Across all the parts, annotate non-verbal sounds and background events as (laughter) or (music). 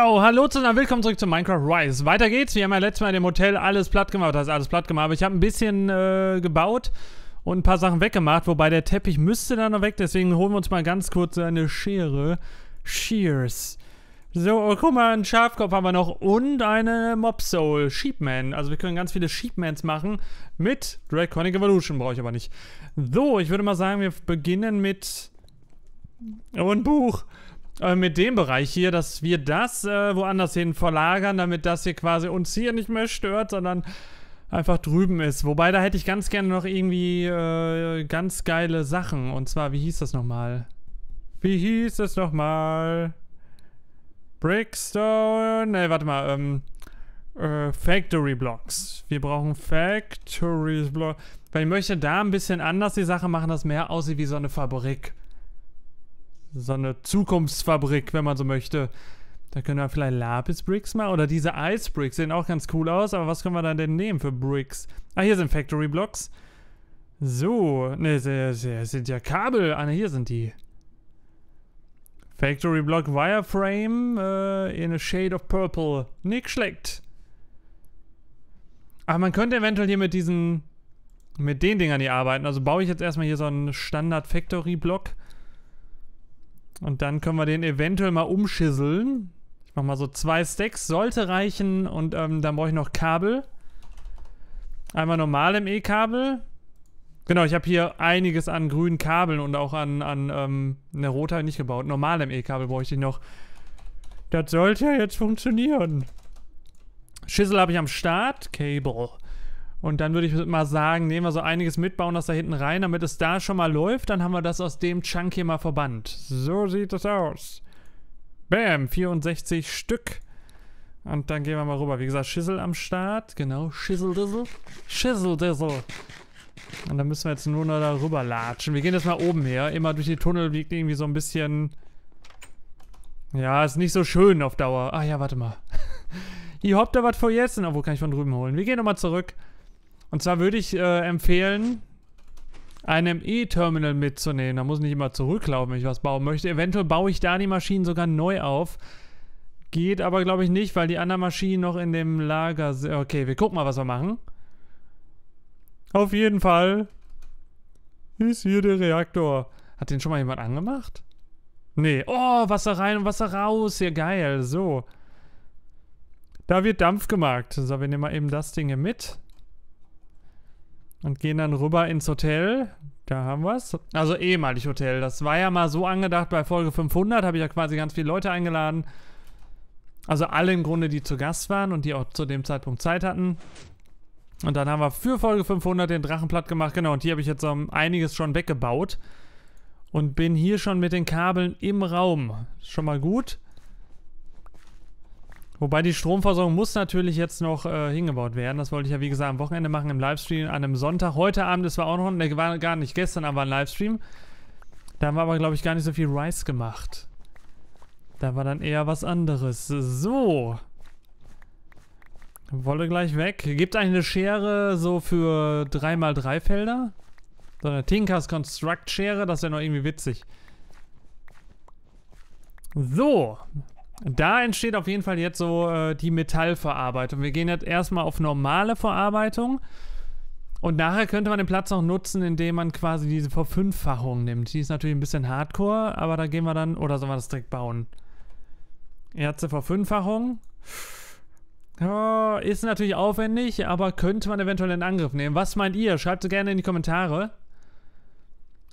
Jo, hallo zusammen, willkommen zurück zu Minecraft Rise. Weiter geht's. Wir haben ja letztes Mal in dem Hotel alles platt gemacht, das ist alles platt gemacht, aber ich habe ein bisschen äh, gebaut und ein paar Sachen weggemacht, wobei der Teppich müsste da noch weg, deswegen holen wir uns mal ganz kurz eine Schere. Shears. So, oh, guck mal, einen Schafkopf haben wir noch und eine Mob Soul, Sheepman. Also wir können ganz viele Sheepmans machen mit Draconic Evolution, brauche ich aber nicht. So, ich würde mal sagen, wir beginnen mit... Oh, ein Buch. Äh, mit dem Bereich hier, dass wir das äh, woanders hin verlagern, damit das hier quasi uns hier nicht mehr stört, sondern einfach drüben ist. Wobei, da hätte ich ganz gerne noch irgendwie äh, ganz geile Sachen. Und zwar, wie hieß das nochmal? Wie hieß das nochmal? Brickstone. Ne, warte mal. Ähm, äh, Factory Blocks. Wir brauchen Factory Blocks. Weil ich möchte da ein bisschen anders die Sache machen, dass mehr aussieht wie so eine Fabrik so eine Zukunftsfabrik, wenn man so möchte. Da können wir vielleicht Lapis Bricks machen. Oder diese Ice Bricks sehen auch ganz cool aus. Aber was können wir dann denn nehmen für Bricks? Ah, hier sind Factory Blocks. So. Ne, sind ja Kabel. Ah, ne, hier sind die. Factory Block Wireframe äh, in a Shade of Purple. Nicht schlecht. Aber man könnte eventuell hier mit diesen, mit den Dingern hier arbeiten. Also baue ich jetzt erstmal hier so einen Standard Factory Block. Und dann können wir den eventuell mal umschisseln. Ich mach mal so zwei Stacks, sollte reichen. Und ähm, dann brauche ich noch Kabel. Einmal normal im E-Kabel. Genau, ich habe hier einiges an grünen Kabeln und auch an, an ähm, eine rote nicht gebaut. Normal im E-Kabel bräuchte ich noch. Das sollte ja jetzt funktionieren. Schissel habe ich am Start. Cable. Und dann würde ich mal sagen, nehmen wir so einiges mit, bauen das da hinten rein, damit es da schon mal läuft. Dann haben wir das aus dem Chunk hier mal verbannt. So sieht das aus. Bam, 64 Stück. Und dann gehen wir mal rüber. Wie gesagt, Schissel am Start. Genau, Schisseldissel. Schisseldissel. Und dann müssen wir jetzt nur noch da rüber latschen. Wir gehen jetzt mal oben her. Immer durch die Tunnel wiegt irgendwie so ein bisschen... Ja, ist nicht so schön auf Dauer. Ah ja, warte mal. (laughs) Ihr habt da was vergessen. wo kann ich von drüben holen. Wir gehen nochmal zurück. Und zwar würde ich äh, empfehlen, einem E-Terminal mitzunehmen. Da muss ich nicht immer zurücklaufen, wenn ich was bauen möchte. Eventuell baue ich da die Maschinen sogar neu auf. Geht aber, glaube ich, nicht, weil die anderen Maschinen noch in dem Lager sind. Okay, wir gucken mal, was wir machen. Auf jeden Fall ist hier der Reaktor. Hat den schon mal jemand angemacht? Nee. Oh, Wasser rein und Wasser raus. Ja, geil. So. Da wird Dampf gemacht. So, wir nehmen mal eben das Ding hier mit. Und gehen dann rüber ins Hotel. Da haben wir es. Also ehemalig Hotel. Das war ja mal so angedacht bei Folge 500. Habe ich ja quasi ganz viele Leute eingeladen. Also alle im Grunde, die zu Gast waren und die auch zu dem Zeitpunkt Zeit hatten. Und dann haben wir für Folge 500 den Drachen platt gemacht. Genau, und hier habe ich jetzt um, einiges schon weggebaut. Und bin hier schon mit den Kabeln im Raum. Schon mal gut. Wobei die Stromversorgung muss natürlich jetzt noch äh, hingebaut werden. Das wollte ich ja, wie gesagt, am Wochenende machen im Livestream an einem Sonntag. Heute Abend, das war auch noch, ne, war gar nicht gestern, aber ein Livestream. Da haben wir aber, glaube ich, gar nicht so viel Rice gemacht. Da war dann eher was anderes. So. Wolle gleich weg. Gibt eigentlich eine Schere so für 3x3 Felder? So eine Tinkers Construct Schere, das wäre noch irgendwie witzig. So, da entsteht auf jeden Fall jetzt so äh, die Metallverarbeitung. Wir gehen jetzt erstmal auf normale Verarbeitung. Und nachher könnte man den Platz noch nutzen, indem man quasi diese Verfünffachung nimmt. Die ist natürlich ein bisschen hardcore, aber da gehen wir dann. Oder sollen wir das direkt bauen? Erste Verfünffachung. Oh, ist natürlich aufwendig, aber könnte man eventuell in Angriff nehmen. Was meint ihr? Schreibt es gerne in die Kommentare.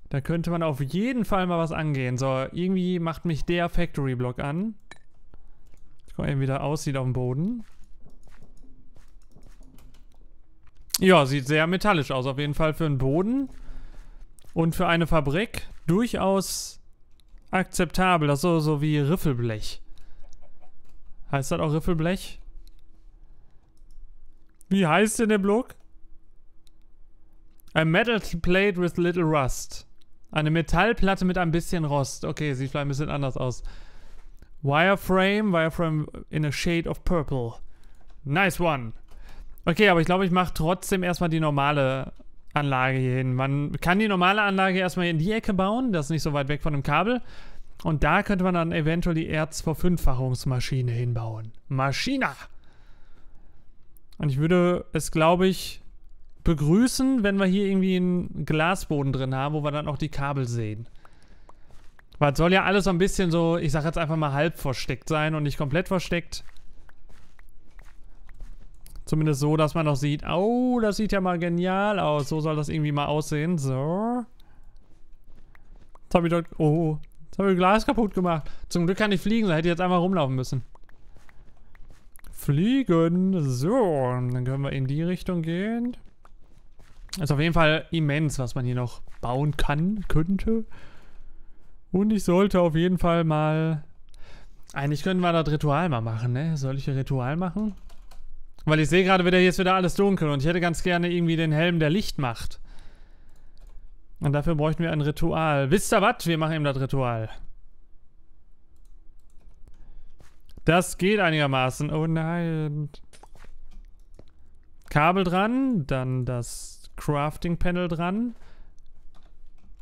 Da könnte man auf jeden Fall mal was angehen. So, irgendwie macht mich der Factory-Block an guck mal eben, wie der aussieht auf dem Boden. Ja, sieht sehr metallisch aus. Auf jeden Fall für einen Boden und für eine Fabrik durchaus akzeptabel. Das ist so, so wie Riffelblech. Heißt das auch Riffelblech? Wie heißt denn der Block? A metal plate with little rust. Eine Metallplatte mit ein bisschen Rost. Okay, sieht vielleicht ein bisschen anders aus. Wireframe, Wireframe in a shade of purple. Nice one. Okay, aber ich glaube, ich mache trotzdem erstmal die normale Anlage hier hin. Man kann die normale Anlage erstmal in die Ecke bauen, das ist nicht so weit weg von dem Kabel. Und da könnte man dann eventuell die Erzverfünffachungsmaschine hinbauen. Maschina! Und ich würde es, glaube ich, begrüßen, wenn wir hier irgendwie einen Glasboden drin haben, wo wir dann auch die Kabel sehen. Weil es soll ja alles so ein bisschen so, ich sag jetzt einfach mal halb versteckt sein und nicht komplett versteckt. Zumindest so, dass man noch sieht, oh, das sieht ja mal genial aus. So soll das irgendwie mal aussehen. So. Jetzt habe ich dort, oh, jetzt habe ich Glas kaputt gemacht. Zum Glück kann ich fliegen, da hätte ich jetzt einfach rumlaufen müssen. Fliegen. So, dann können wir in die Richtung gehen. Ist auf jeden Fall immens, was man hier noch bauen kann, könnte. Und ich sollte auf jeden Fall mal... Eigentlich könnten wir das Ritual mal machen, ne? Soll ich ein Ritual machen? Weil ich sehe gerade wieder, hier ist wieder alles dunkel und ich hätte ganz gerne irgendwie den Helm, der Licht macht. Und dafür bräuchten wir ein Ritual. Wisst ihr was? Wir machen eben das Ritual. Das geht einigermaßen. Oh nein. Kabel dran, dann das Crafting Panel dran.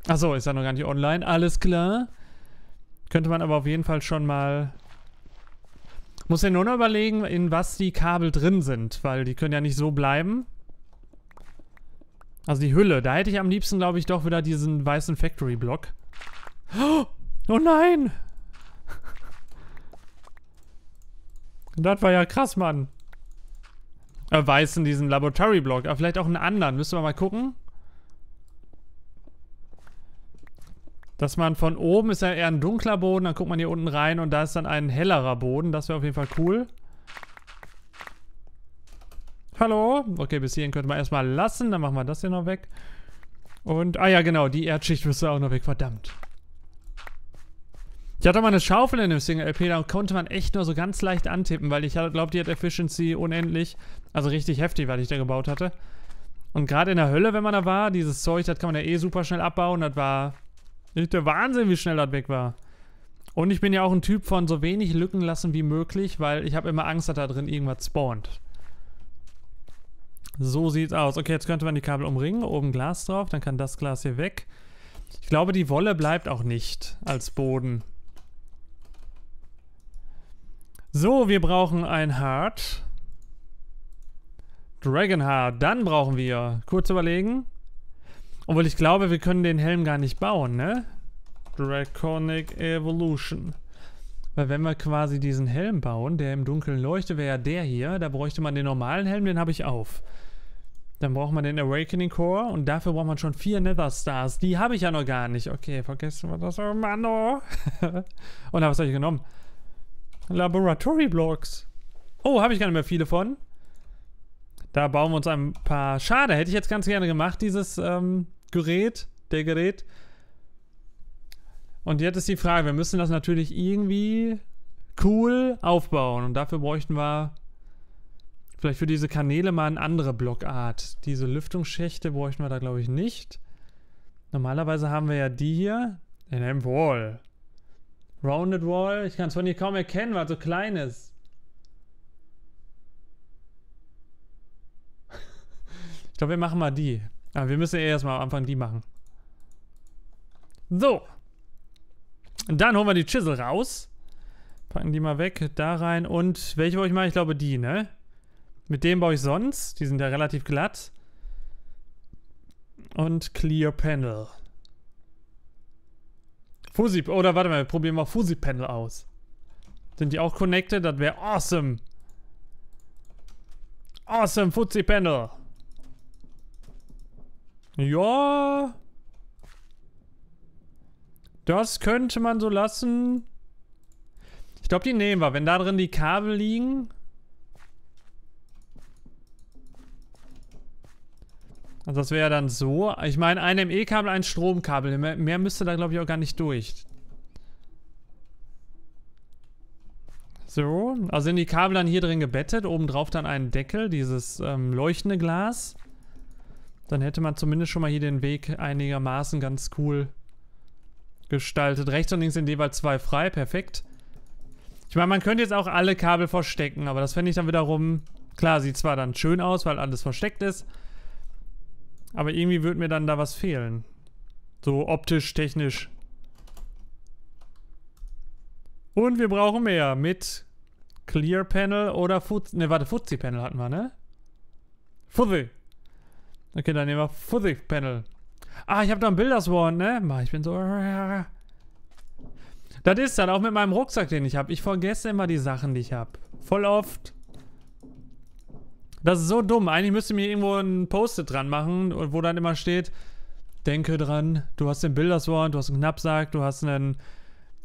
Achso, ist ja noch gar nicht online. Alles klar. Könnte man aber auf jeden Fall schon mal... Muss ja nur noch überlegen, in was die Kabel drin sind, weil die können ja nicht so bleiben. Also die Hülle. Da hätte ich am liebsten, glaube ich, doch wieder diesen weißen Factory-Block. Oh, oh nein! (laughs) Das war ja krass, Mann. Äh, weiß diesen Laboratory-Block. Aber vielleicht auch einen anderen. Müssen wir mal gucken. Dass man von oben ist ja eher ein dunkler Boden, dann guckt man hier unten rein und da ist dann ein hellerer Boden. Das wäre auf jeden Fall cool. Hallo? Okay, bis hierhin könnte man erstmal lassen. Dann machen wir das hier noch weg. Und, ah ja, genau, die Erdschicht müsste auch noch weg. Verdammt. Ich hatte mal eine Schaufel in dem Single-LP, da konnte man echt nur so ganz leicht antippen, weil ich glaube, die hat Efficiency unendlich. Also richtig heftig, weil ich da gebaut hatte. Und gerade in der Hölle, wenn man da war, dieses Zeug, das kann man ja eh super schnell abbauen. Das war der Wahnsinn, wie schnell das weg war. Und ich bin ja auch ein Typ von so wenig Lücken lassen wie möglich, weil ich habe immer Angst, dass da drin irgendwas spawnt. So sieht's aus. Okay, jetzt könnte man die Kabel umringen. Oben Glas drauf, dann kann das Glas hier weg. Ich glaube, die Wolle bleibt auch nicht als Boden. So, wir brauchen ein Heart. Dragon Heart. Dann brauchen wir, kurz überlegen, obwohl ich glaube, wir können den Helm gar nicht bauen, ne? Draconic Evolution. Weil wenn wir quasi diesen Helm bauen, der im Dunkeln leuchtet, wäre ja der hier. Da bräuchte man den normalen Helm, den habe ich auf. Dann braucht man den Awakening Core und dafür braucht man schon vier Nether Stars. Die habe ich ja noch gar nicht. Okay, vergessen wir das. Oh Mann, oh. (laughs) und was habe ich genommen? Laboratory Blocks. Oh, habe ich gar nicht mehr viele von. Da bauen wir uns ein paar. Schade, hätte ich jetzt ganz gerne gemacht, dieses ähm, Gerät, der Gerät. Und jetzt ist die Frage, wir müssen das natürlich irgendwie cool aufbauen. Und dafür bräuchten wir vielleicht für diese Kanäle mal eine andere Blockart. Diese Lüftungsschächte bräuchten wir da, glaube ich, nicht. Normalerweise haben wir ja die hier in einem Wall. Rounded Wall. Ich kann es von hier kaum erkennen, weil es so klein ist. Ich glaube, wir machen mal die. Aber ah, wir müssen ja eh erstmal am Anfang die machen. So. Und dann holen wir die Chisel raus. Packen die mal weg, da rein. Und welche wollte ich machen? Ich glaube, die, ne? Mit dem baue ich sonst. Die sind ja relativ glatt. Und Clear Panel. Fuzzy, oder warte mal, wir probieren mal Fuzzy Panel aus. Sind die auch connected? Das wäre awesome. Awesome Fuzzy Panel. Ja. Das könnte man so lassen. Ich glaube, die nehmen wir. Wenn da drin die Kabel liegen. Also das wäre dann so. Ich meine, ein ME-Kabel, ein Stromkabel. Mehr, mehr müsste da, glaube ich, auch gar nicht durch. So. Also sind die Kabel dann hier drin gebettet. Obendrauf dann ein Deckel, dieses ähm, leuchtende Glas. Dann hätte man zumindest schon mal hier den Weg einigermaßen ganz cool gestaltet. Rechts und links sind jeweils zwei frei, perfekt. Ich meine, man könnte jetzt auch alle Kabel verstecken, aber das fände ich dann wiederum... Klar, sieht zwar dann schön aus, weil alles versteckt ist, aber irgendwie würde mir dann da was fehlen. So optisch, technisch. Und wir brauchen mehr mit Clear Panel oder Fuzzi. Ne, warte, Fuzzi Panel hatten wir, ne? Fuzzi. Okay, dann nehmen wir Physics Panel. Ah, ich habe da ein Bildersworn, ne? Ich bin so... Das ist dann auch mit meinem Rucksack, den ich habe. Ich vergesse immer die Sachen, die ich habe. Voll oft. Das ist so dumm. Eigentlich müsste mir irgendwo ein Post-it dran machen, wo dann immer steht, denke dran, du hast den Bildersworn, du hast einen Knappsack, du hast einen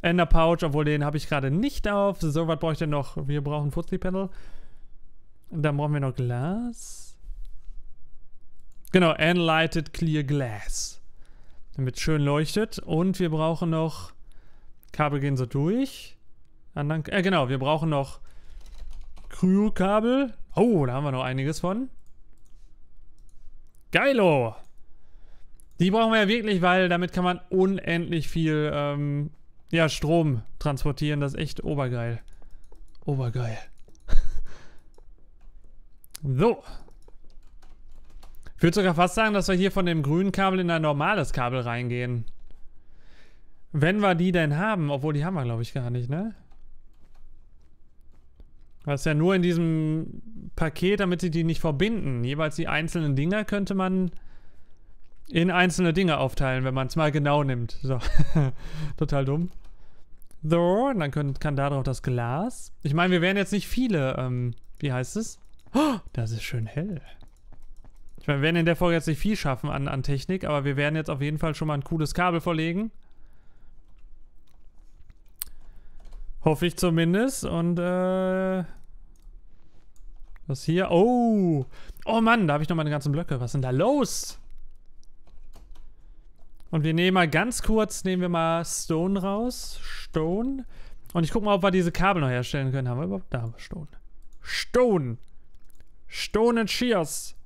Ender Pouch, obwohl den habe ich gerade nicht auf. So was brauche ich denn noch? Wir brauchen Fuzzy Panel. Dann brauchen wir noch Glas. Genau, Analyted Clear Glass. Damit schön leuchtet. Und wir brauchen noch. Kabel gehen so durch. Andern, äh, genau, wir brauchen noch Kryo-Kabel. Oh, da haben wir noch einiges von. Geilo! Die brauchen wir ja wirklich, weil damit kann man unendlich viel ähm, ja, Strom transportieren. Das ist echt obergeil. Obergeil. (laughs) so. Ich würde sogar fast sagen, dass wir hier von dem grünen Kabel in ein normales Kabel reingehen. Wenn wir die denn haben, obwohl die haben wir glaube ich gar nicht, ne? Was ja nur in diesem Paket, damit sie die nicht verbinden. Jeweils die einzelnen Dinger könnte man in einzelne Dinge aufteilen, wenn man es mal genau nimmt. So, (laughs) total dumm. So, und dann können, kann darauf das Glas. Ich meine, wir wären jetzt nicht viele, ähm, wie heißt es? Oh, das ist schön hell meine, wir werden in der Folge jetzt nicht viel schaffen an, an Technik, aber wir werden jetzt auf jeden Fall schon mal ein cooles Kabel verlegen. Hoffe ich zumindest. Und äh, was hier. Oh. Oh Mann, da habe ich noch meine ganzen Blöcke. Was ist denn da los? Und wir nehmen mal ganz kurz, nehmen wir mal Stone raus. Stone. Und ich gucke mal, ob wir diese Kabel noch herstellen können. Haben wir überhaupt? Da haben wir Stone. Stone. Stone and Shears.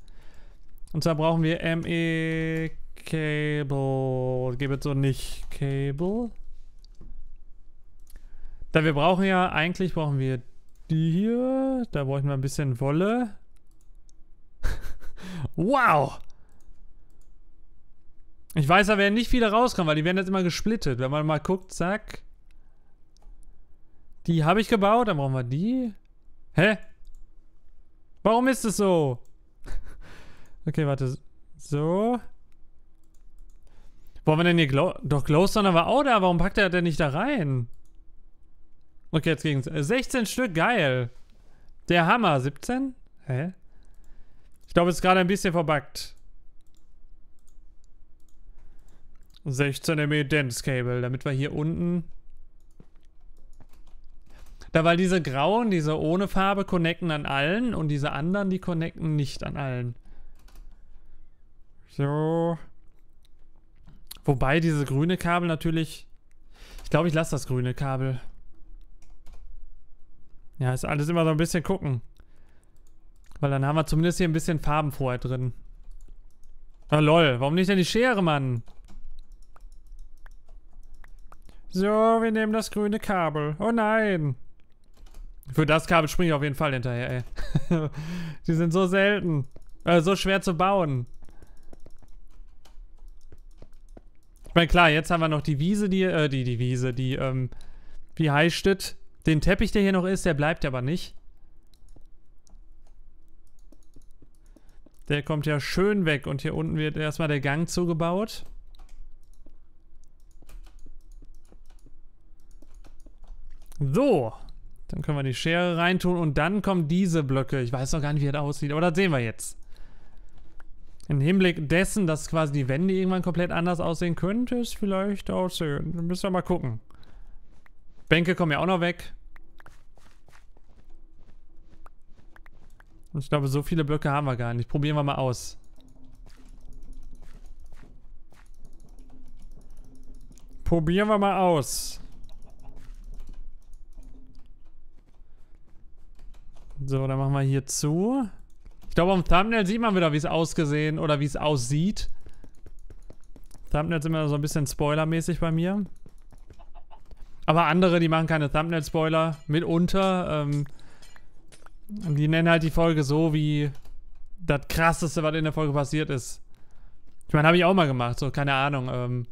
Und zwar brauchen wir ME Cable. Gebe so nicht Cable. Da wir brauchen ja, eigentlich brauchen wir die hier. Da bräuchten wir ein bisschen Wolle. (laughs) wow! Ich weiß, da werden nicht viele rauskommen, weil die werden jetzt immer gesplittet. Wenn man mal guckt, zack. Die habe ich gebaut, dann brauchen wir die. Hä? Warum ist es so? Okay, warte. So. Wollen wir denn hier Glow... Doch, Glowstone war auch da. Warum packt er denn nicht da rein? Okay, jetzt gegen's. 16 äh, Stück, geil. Der Hammer. 17? Hä? Ich glaube, es ist gerade ein bisschen verbuggt. 16 ME Emergenz Cable, damit wir hier unten... Da weil diese grauen, diese ohne Farbe connecten an allen und diese anderen, die connecten nicht an allen. So. Wobei diese grüne Kabel natürlich... Ich glaube, ich lasse das grüne Kabel. Ja, ist alles immer so ein bisschen gucken. Weil dann haben wir zumindest hier ein bisschen Farbenfroheit drin. Ah, lol. Warum nicht denn die Schere, Mann? So, wir nehmen das grüne Kabel. Oh nein. Für das Kabel springe ich auf jeden Fall hinterher, ey. (laughs) die sind so selten. Äh, so schwer zu bauen. Ich meine, klar, jetzt haben wir noch die Wiese, die, äh, die, die Wiese, die, ähm, wie heißt das? Den Teppich, der hier noch ist, der bleibt aber nicht. Der kommt ja schön weg und hier unten wird erstmal der Gang zugebaut. So, dann können wir die Schere reintun und dann kommen diese Blöcke. Ich weiß noch gar nicht, wie das aussieht, aber das sehen wir jetzt im Hinblick dessen, dass quasi die Wände irgendwann komplett anders aussehen, könnte es vielleicht aussehen. müssen wir mal gucken. Bänke kommen ja auch noch weg. Und ich glaube, so viele Blöcke haben wir gar nicht. Probieren wir mal aus. Probieren wir mal aus. So, dann machen wir hier zu. Ich glaube, am Thumbnail sieht man wieder, wie es ausgesehen oder wie es aussieht. Thumbnails sind immer so ein bisschen spoilermäßig bei mir. Aber andere, die machen keine Thumbnail-Spoiler. Mitunter. Ähm, die nennen halt die Folge so, wie das krasseste, was in der Folge passiert ist. Ich meine, habe ich auch mal gemacht, so, keine Ahnung. Ähm,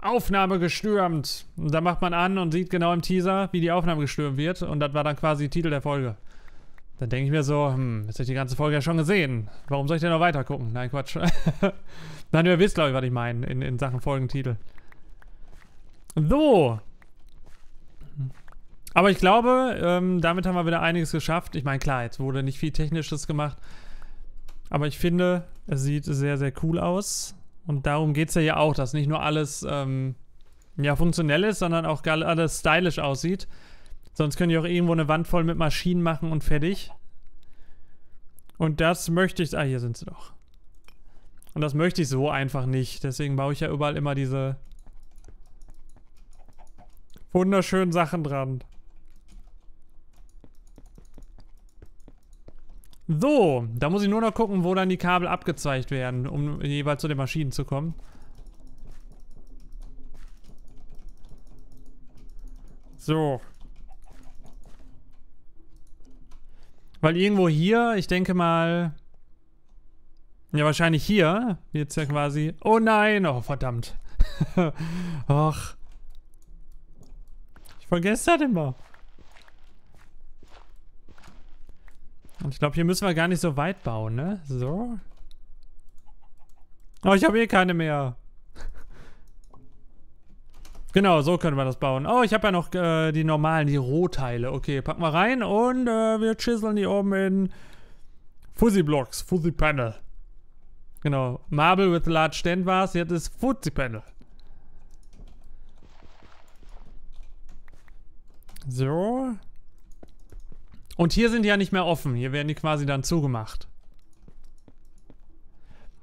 Aufnahme gestürmt. Und da macht man an und sieht genau im Teaser, wie die Aufnahme gestürmt wird. Und das war dann quasi Titel der Folge. Dann denke ich mir so, hm, jetzt habe ich die ganze Folge ja schon gesehen. Warum soll ich denn noch weiter gucken? Nein, Quatsch. (laughs) Nein, ihr wisst, glaube ich, was ich meine in, in Sachen Folgentitel. So. Aber ich glaube, ähm, damit haben wir wieder einiges geschafft. Ich meine, klar, jetzt wurde nicht viel Technisches gemacht. Aber ich finde, es sieht sehr, sehr cool aus. Und darum geht es ja hier auch, dass nicht nur alles ähm, ja, funktionell ist, sondern auch alles stylisch aussieht. Sonst könnt ihr auch irgendwo eine Wand voll mit Maschinen machen und fertig. Und das möchte ich... Ah, hier sind sie doch. Und das möchte ich so einfach nicht. Deswegen baue ich ja überall immer diese wunderschönen Sachen dran. So, da muss ich nur noch gucken, wo dann die Kabel abgezweigt werden, um jeweils zu den Maschinen zu kommen. So. Weil irgendwo hier, ich denke mal. Ja, wahrscheinlich hier. Jetzt ja quasi. Oh nein! Oh, verdammt. Ach. (laughs) Ich vergesse das immer. Und ich glaube, hier müssen wir gar nicht so weit bauen, ne? So. Oh, ich habe eh keine mehr. Genau, so können wir das bauen. Oh, ich habe ja noch äh, die normalen, die Rohteile. Okay, packen wir rein und äh, wir chiseln die oben in Fuzzy Blocks, Fuzzy Panel. Genau, Marble with large stand war es, jetzt ist Fuzzy Panel. So. Und hier sind die ja nicht mehr offen, hier werden die quasi dann zugemacht.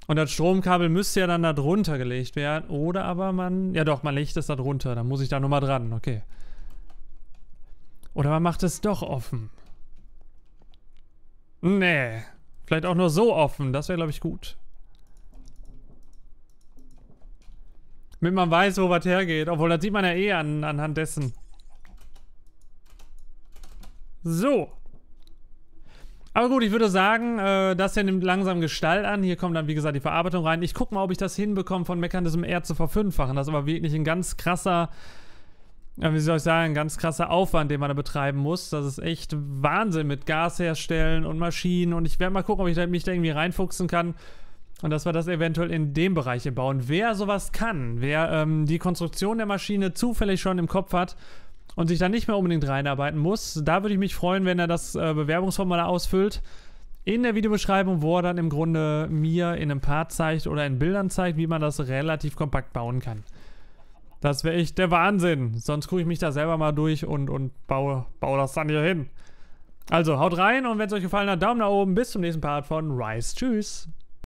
Und das Stromkabel müsste ja dann da drunter gelegt werden. Oder aber man... Ja doch, man legt es da drunter. Dann muss ich da nochmal dran. Okay. Oder man macht es doch offen. Nee. Vielleicht auch nur so offen. Das wäre, glaube ich, gut. Damit man weiß, wo was hergeht. Obwohl, das sieht man ja eh an, anhand dessen. So. Aber gut, ich würde sagen, äh, das hier nimmt langsam Gestalt an. Hier kommt dann, wie gesagt, die Verarbeitung rein. Ich gucke mal, ob ich das hinbekomme, von Mechanism R zu verfünffachen. Das ist aber wirklich ein ganz krasser, äh, wie soll ich sagen, ein ganz krasser Aufwand, den man da betreiben muss. Das ist echt Wahnsinn mit Gas herstellen und Maschinen. Und ich werde mal gucken, ob ich da, mich da irgendwie reinfuchsen kann. Und dass wir das eventuell in dem Bereich bauen. Wer sowas kann, wer ähm, die Konstruktion der Maschine zufällig schon im Kopf hat und sich dann nicht mehr unbedingt reinarbeiten muss. Da würde ich mich freuen, wenn er das äh, Bewerbungsformular ausfüllt. In der Videobeschreibung, wo er dann im Grunde mir in einem Part zeigt oder in Bildern zeigt, wie man das relativ kompakt bauen kann. Das wäre echt der Wahnsinn. Sonst gucke ich mich da selber mal durch und, und baue, baue das dann hier hin. Also haut rein und wenn es euch gefallen hat, Daumen nach oben. Bis zum nächsten Part von Rice. Tschüss.